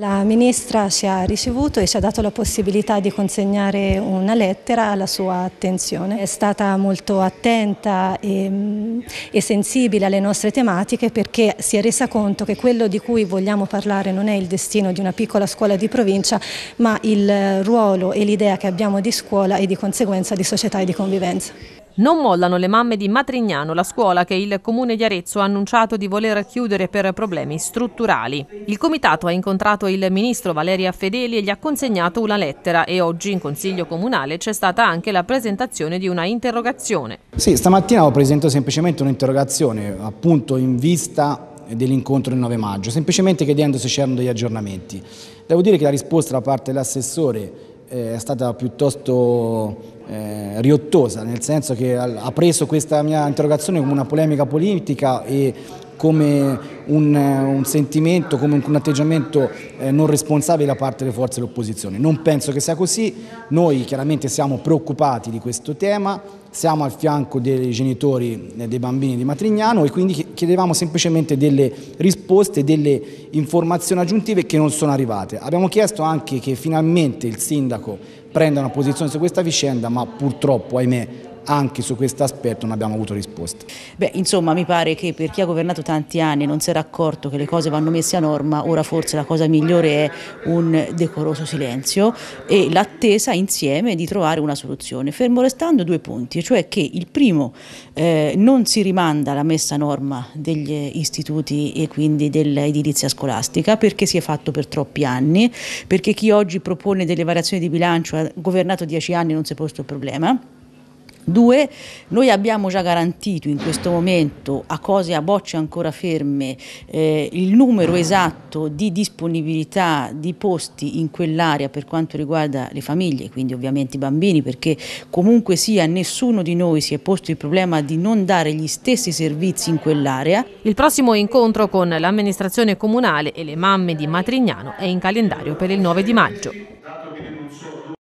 La Ministra ci ha ricevuto e ci ha dato la possibilità di consegnare una lettera alla sua attenzione. È stata molto attenta e, ehm, e, sensibile alle nostre tematiche perché si è resa conto che quello di cui vogliamo parlare non è il destino di una piccola scuola di provincia ma il ruolo e l'idea che abbiamo di scuola e di conseguenza di società e di convivenza. Non mollano le mamme di Matrignano, la scuola che il comune di Arezzo ha annunciato di voler chiudere per problemi strutturali. Il comitato ha incontrato il ministro Valeria Fedeli e gli ha consegnato una lettera e oggi in consiglio comunale c'è stata anche la presentazione di una interrogazione. Sì, stamattina ho presentato semplicemente un'interrogazione appunto in vista dell'incontro del 9 maggio, semplicemente chiedendo se c'erano degli aggiornamenti. Devo dire che la risposta da parte dell'assessore è stata piuttosto eh, riottosa, nel senso che ha preso questa mia interrogazione come una polemica politica e come un, eh, un sentimento, come un, un atteggiamento eh, non responsabile da parte delle forze dell'opposizione. Non penso che sia così, noi chiaramente siamo preoccupati di questo tema, siamo al fianco dei genitori eh, dei bambini di Matrignano e quindi chiedevamo semplicemente delle risposte, delle informazioni aggiuntive che non sono arrivate. Abbiamo chiesto anche che finalmente il sindaco prenda una posizione su questa vicenda, ma purtroppo, ahimè, anche su questo aspetto non abbiamo avuto risposte. Beh, insomma, mi pare che per chi ha governato tanti anni e non si era accorto che le cose vanno messe a norma, ora forse la cosa migliore è un decoroso silenzio e l'attesa insieme di trovare una soluzione, fermo restando due punti, cioè che il primo eh, non si rimanda la messa a norma degli istituti e quindi dell'edilizia scolastica perché si è fatto per troppi anni, perché chi oggi propone delle variazioni di bilancio ha governato dieci anni e non si è posto il problema Due, noi abbiamo già garantito in questo momento a cose a bocce ancora ferme eh, il numero esatto di disponibilità di posti in quell'area per quanto riguarda le famiglie, quindi ovviamente i bambini, perché comunque sia nessuno di noi si è posto il problema di non dare gli stessi servizi in quell'area. Il prossimo incontro con l'amministrazione comunale e le mamme di Matrignano è in calendario per il 9 di maggio.